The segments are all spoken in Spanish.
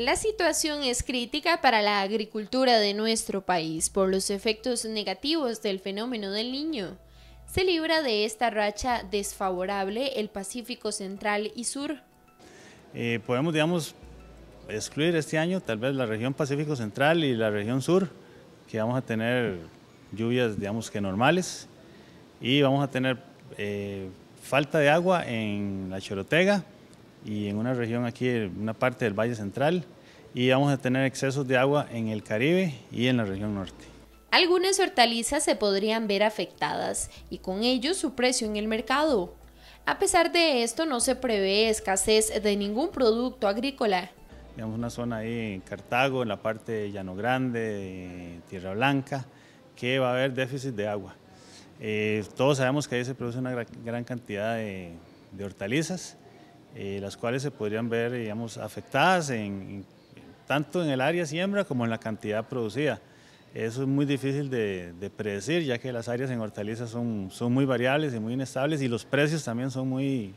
La situación es crítica para la agricultura de nuestro país por los efectos negativos del fenómeno del niño. Se libra de esta racha desfavorable el Pacífico Central y Sur. Eh, podemos, digamos, excluir este año tal vez la región Pacífico Central y la región Sur, que vamos a tener lluvias, digamos que normales, y vamos a tener eh, falta de agua en la Chorotega, y en una región aquí, en una parte del Valle Central, y vamos a tener excesos de agua en el Caribe y en la región norte. Algunas hortalizas se podrían ver afectadas y con ello su precio en el mercado. A pesar de esto, no se prevé escasez de ningún producto agrícola. Tenemos una zona ahí en Cartago, en la parte de Llano Grande, Tierra Blanca, que va a haber déficit de agua. Eh, todos sabemos que ahí se produce una gran cantidad de hortalizas eh, las cuales se podrían ver digamos, afectadas en, tanto en el área siembra como en la cantidad producida. Eso es muy difícil de, predecir, ya que las áreas en hortalizas son, son, muy variables y muy inestables y los precios también son muy,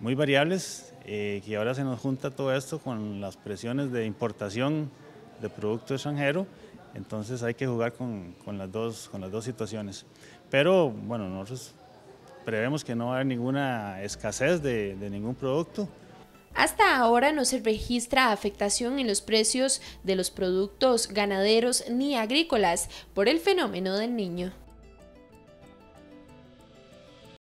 muy variables, eh, ahora se nos junta todo esto con las presiones de importación de producto extranjero, entonces hay que jugar con, con, las, dos, con las dos situaciones. Pero bueno, nosotros prevemos que no va a haber ninguna escasez de, de ningún producto. Hasta ahora no se registra afectación en los precios de los productos ganaderos ni agrícolas por el fenómeno del niño.